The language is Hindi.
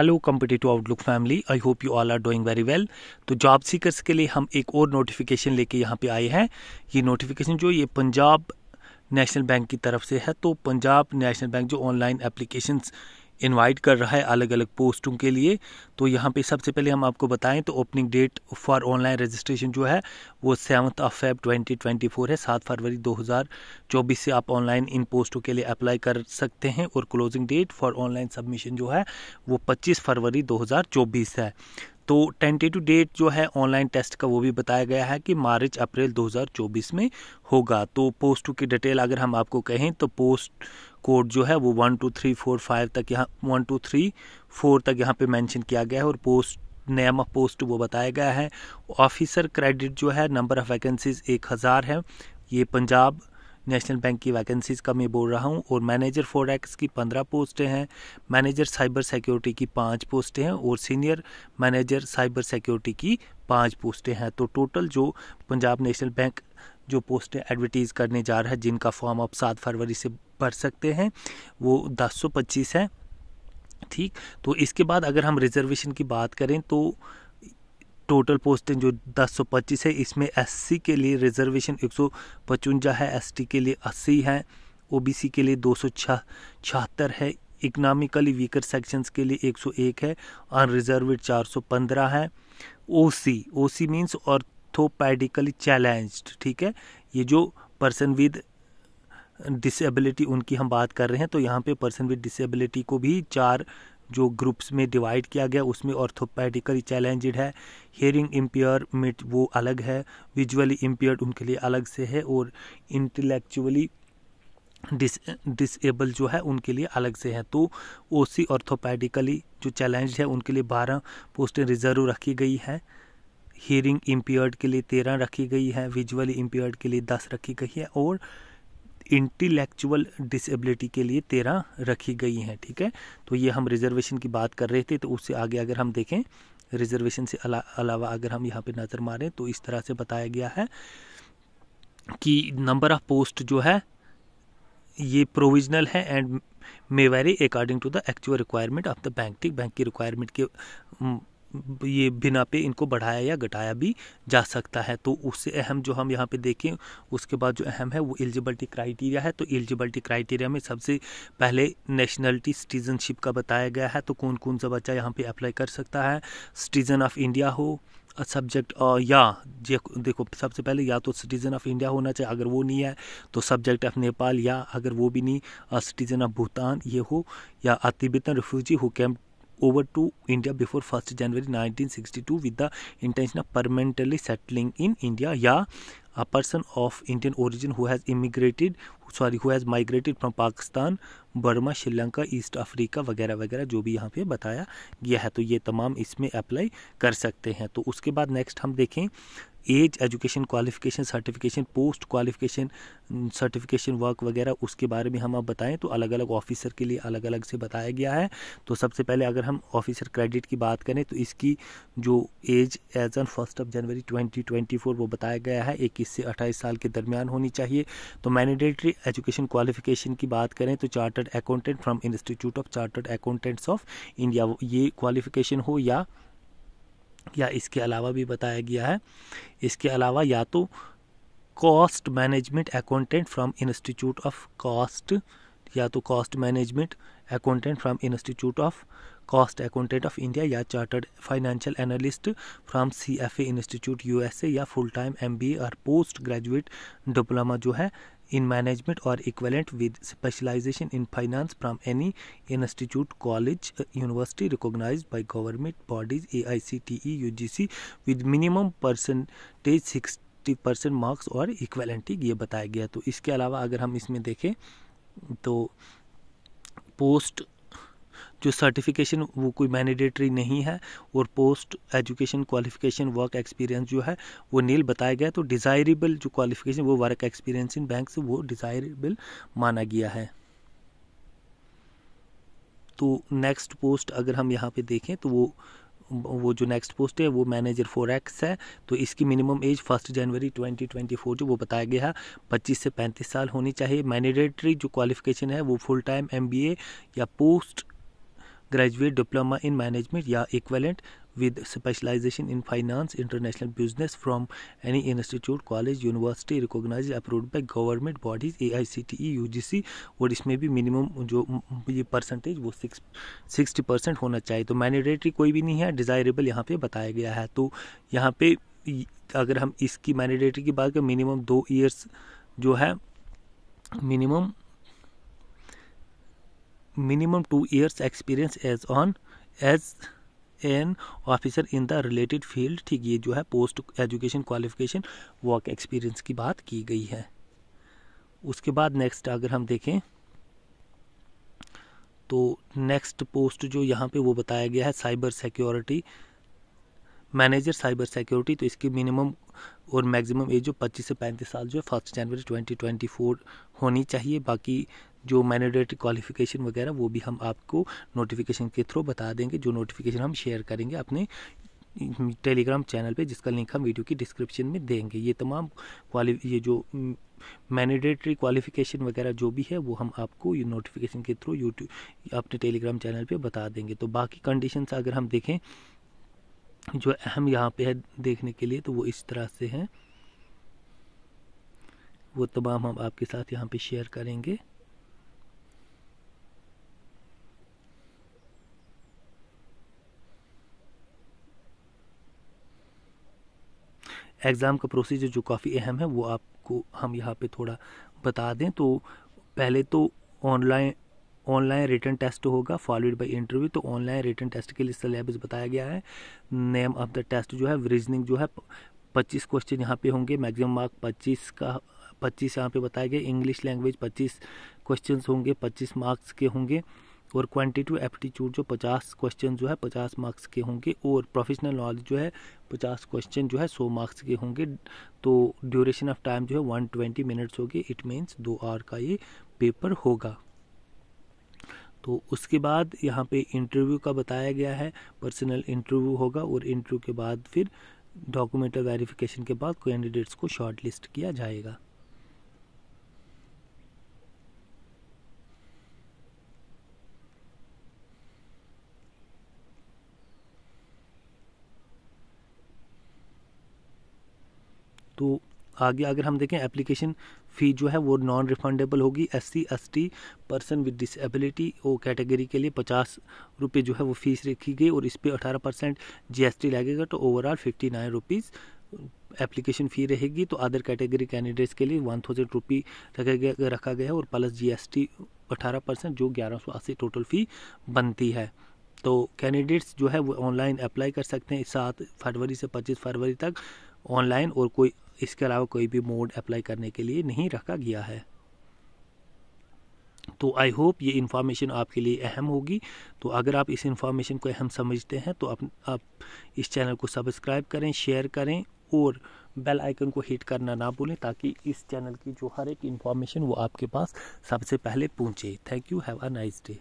hello competitive outlook family I hope you all are doing very well तो जॉब सीकर्स के लिए हम एक और नोटिफिकेशन लेके यहाँ पे आए हैं ये नोटिफिकेशन जो ये पंजाब नेशनल बैंक की तरफ से है तो पंजाब नेशनल बैंक जो ऑनलाइन एप्लीकेशंस इनवाइट कर रहा है अलग अलग पोस्टों के लिए तो यहाँ पे सबसे पहले हम आपको बताएं तो opening date for online registration जो है वो सेवन्थ ऑफ फेब 2024 है सात फरवरी 2024 से आप ऑनलाइन इन पोस्टों के लिए अप्लाई कर सकते हैं और closing date for online submission जो है वो पच्चीस फरवरी 2024 है तो टेंटेटिव डेट जो है ऑनलाइन टेस्ट का वो भी बताया गया है कि मार्च अप्रैल 2024 में होगा तो पोस्टों की डिटेल अगर हम आपको कहें तो पोस्ट कोड जो है वो one two three four five तक यहाँ वन टू थ्री फोर तक यहाँ पे मेंशन किया गया है और पोस्ट नेम ऑफ पोस्ट वो बताया गया है ऑफिसर क्रेडिट जो है नंबर ऑफ़ वैकेंसीज एक हज़ार है ये पंजाब नेशनल बैंक की वैकेंसीज़ का मैं बोल रहा हूँ और मैनेजर फोरेक्स की पंद्रह पोस्टें हैं मैनेजर साइबर सिक्योरिटी की पाँच पोस्टें हैं और सीनियर मैनेजर साइबर सिक्योरिटी की पाँच पोस्टें हैं तो टोटल जो पंजाब नेशनल बैंक जो पोस्टें एडवर्टीज़ करने जा रहा है जिनका फॉर्म आप सात फरवरी से पढ़ सकते हैं वो दस सौ पच्चीस है ठीक तो इसके बाद अगर हम रिजर्वेशन की बात करें तो टोटल पोस्टें जो दस सौ पच्चीस है इसमें एससी के लिए रिजर्वेशन एक सौ है एसटी के लिए अस्सी है ओबीसी के लिए दो सौ छिहत्तर है इकनॉमिकली वीकर सेक्शंस के लिए 101 है अनरिजर्वड 415 है ओ सी सी मीन्स और ऑर्थोपैडिकली चैलेंज्ड ठीक है ये जो पर्सन विद डिसेबिलिटी उनकी हम बात कर रहे हैं तो यहाँ पे पर्सन विद डिसेबिलिटी को भी चार जो ग्रुप्स में डिवाइड किया गया उसमें ऑर्थोपैडिकली चैलेंजड है हेयरिंग इम्पेयर मिट वो अलग है विजुअली इम्पेयर्ड उनके लिए अलग से है और इंटेलेक्चुअली डिस डिसेबल जो है उनके लिए अलग से है तो ओसी ऑर्थोपैडिकली जो चैलेंज है उनके लिए बारह पोस्टें रिजर्व रखी गई है हियरिंग इम्पेयर्ड के लिए तेरह रखी गई है विजुअली इम्पेयर्ड के लिए दस रखी गई है और इंटेलेक्चुअल डिसेबिलिटी के लिए तेरह रखी गई हैं ठीक है तो ये हम रिजर्वेशन की बात कर रहे थे तो उससे आगे अगर हम देखें रिजर्वेशन से अला, अलावा अगर हम यहाँ पे नज़र मारें तो इस तरह से बताया गया है कि नंबर ऑफ पोस्ट जो है ये प्रोविजनल है and may vary according to the actual requirement of the bank ठीक बैंक की रिक्वायरमेंट के ये बिना पे इनको बढ़ाया या घटाया भी जा सकता है तो उससे अहम जो हम यहाँ पे देखें उसके बाद जो अहम है वो एलिजिबिलिटी क्राइटेरिया है तो एलिजिबिलिटी क्राइटेरिया में सबसे पहले नेशनलिटी सिटीजनशिप का बताया गया है तो कौन कौन सा बच्चा यहाँ पे अप्लाई कर सकता है सिटीज़न ऑफ इंडिया हो सब्जेक्ट या देखो सबसे पहले या तो सिटीज़न ऑफ इंडिया होना चाहिए अगर वो नहीं है तो सब्जेक्ट ऑफ नेपाल या अगर वो भी नहीं सिटीज़न ऑफ भूटान ये हो या a Tibetan refugee who came over to India before 1st January 1962 with the intention of permanently settling in India या a person of Indian origin who has immigrated sorry who has migrated from Pakistan, Burma, Sri Lanka, East Africa वगैरह वगैरह जो भी यहाँ पे बताया गया है तो ये तमाम इसमें अप्लाई कर सकते हैं तो उसके बाद नेक्स्ट हम देखें age education qualification certification post qualification certification work वगैरह उसके बारे में हम आप बताएं तो अलग अलग ऑफिसर के लिए अलग अलग से बताया गया है तो सबसे पहले अगर हम ऑफिसर क्रेडिट की बात करें तो इसकी जो age age on first of January 2024 वो बताया गया है इक्कीस से अट्ठाईस साल के दरमियान होनी चाहिए तो मैंडेटरी एजुकेशन क्वालिफिकेशन की बात करें तो chartered accountant from institute of chartered accountants of India ये क्वालिफिकेशन हो या या इसके अलावा भी बताया गया है इसके अलावा या तो cost management accountant from institute of cost या तो cost management accountant from institute of cost accountant of India या chartered financial analyst from C F A institute U S A या full time M B A और पोस्ट ग्रेजुएट डिप्लोमा जो है इन मैनेजमेंट और equivalent with specialisation in finance from any institute college university recognise by government bodies A I C T E U G C with minimum percentage sixty percent marks और इक्वलेंटी ये बताया गया तो इसके अलावा अगर हम इसमें देखें तो पोस्ट जो सर्टिफिकेशन वो कोई मैंडेटरी नहीं है और post education qualification work experience जो है वो नील बताया गया तो डिज़ायरेबल जो क्वालिफिकेशन वो वर्क एक्सपीरियंस इन बैंक से वो डिज़ायरेबल माना गया है तो नेक्स्ट पोस्ट अगर हम यहाँ पे देखें तो वो वो जो नेक्स्ट पोस्ट है वो मैनेजर फोर एक्स है तो इसकी मिनिमम एज फर्स्ट जनवरी 2024 जो वो बताया गया है पच्चीस से पैंतीस साल होनी चाहिए मैनेडेटरी जो क्वालिफिकेशन है वो फुल टाइम एमबीए या post graduate diploma in management या equivalent with specialisation in finance international business from any institute college university recognise approved by government bodies A I C T E U G C और इसमें भी मिनिमम जो ये परसेंटेज वो सिक्सटी परसेंट होना चाहिए तो मैनेडेटरी कोई भी नहीं है डिजायरेबल यहाँ पे बताया गया है तो यहाँ पर अगर हम इसकी मैनेडेटरी की बात करें मिनिमम दो ईयर्स जो है minimum minimum two years experience as on as an officer in the related field ठीक ये जो है post education qualification work experience की बात की गई है उसके बाद नेक्स्ट अगर हम देखें तो नेक्स्ट पोस्ट जो यहाँ पे वो बताया गया है cyber security manager cyber security तो इसकी मिनिमम और मैक्सिमम एज जो 25 से 35 साल जो है फर्स्ट जनवरी 2024 होनी चाहिए बाकी जो मैंडेटरी क्वालिफिकेशन वगैरह वो भी हम आपको नोटिफिकेशन के थ्रू बता देंगे जो नोटिफिकेशन हम शेयर करेंगे अपने टेलीग्राम चैनल पे जिसका लिंक हम वीडियो की डिस्क्रिप्शन में देंगे ये तमाम क्वालि ये जो मैनेडेटरी क्वालिफिकेशन वगैरह जो भी है वो हम आपको ये नोटिफिकेशन के थ्रू यूट्यूब अपने टेलीग्राम चैनल पे बता देंगे तो बाकी कंडीशन अगर हम देखें जो अहम यहाँ पे है देखने के लिए तो वो इस तरह से हैं वो तमाम हम आपके साथ यहाँ पे शेयर करेंगे एग्ज़ाम का प्रोसीजर जो काफ़ी अहम है वो आपको हम यहाँ पे थोड़ा बता दें तो पहले तो ऑनलाइन ऑनलाइन रिटर्न टेस्ट होगा फॉलोड बाय इंटरव्यू तो ऑनलाइन रिटर्न टेस्ट के लिए सिलेबस बताया गया है नेम ऑफ द टेस्ट जो है रीजनिंग जो है पच्चीस क्वेश्चन यहाँ पे होंगे मैक्सिमम मार्क पच्चीस का पच्चीस यहाँ पे बताया गया इंग्लिश लैंग्वेज पच्चीस क्वेश्चंस होंगे पच्चीस मार्क्स के होंगे और क्वांटिटिव एप्टीट्यूड जो पचास क्वेश्चन जो है पचास मार्क्स के होंगे और प्रोफेशनल नॉलेज जो है पचास क्वेश्चन जो है सौ मार्क्स के होंगे तो ड्यूरेशन ऑफ टाइम जो है वन ट्वेंटी मिनट्स होगी इट मीन्स दो आवर का ये पेपर होगा तो उसके बाद यहाँ पे इंटरव्यू का बताया गया है पर्सनल इंटरव्यू होगा और इंटरव्यू के बाद फिर डॉक्यूमेंटल वेरिफिकेशन के बाद कैंडिडेट्स को शॉर्टलिस्ट किया जाएगा तो आगे अगर हम देखें एप्लीकेशन फ़ी जो है वो नॉन रिफंडेबल होगी S C S T person with disability वो कैटेगरी के लिए पचास रुपये जो है वो फीस रखी गई और इस पर अठारह परसेंट जी एस टी लगेगा तो overall fifty nine rupees application fee रहेगी तो अदर कैटेगरी कैंडिडेट्स के लिए वन थाउजेंड रुपी रखा गया रखा गया है और प्लस जी एस टी अठारह परसेंट जो ग्यारह सौ अस्सी टोटल फ़ी बनती है तो कैंडिडेट्स जो है वो ऑनलाइन अप्लाई कर सकते हैं सात फरवरी से पच्चीस फरवरी तक ऑनलाइन और कोई इसके अलावा कोई भी मोड अप्लाई करने के लिए नहीं रखा गया है तो आई होप ये इन्फॉर्मेशन आपके लिए अहम होगी तो अगर आप इस इन्फॉर्मेशन को अहम समझते हैं तो आप, आप इस चैनल को सब्सक्राइब करें शेयर करें और बेल आइकन को हिट करना ना भूलें ताकि इस चैनल की जो हर एक इन्फॉर्मेशन वो आपके पास सबसे पहले पहुंचे thank you have a nice day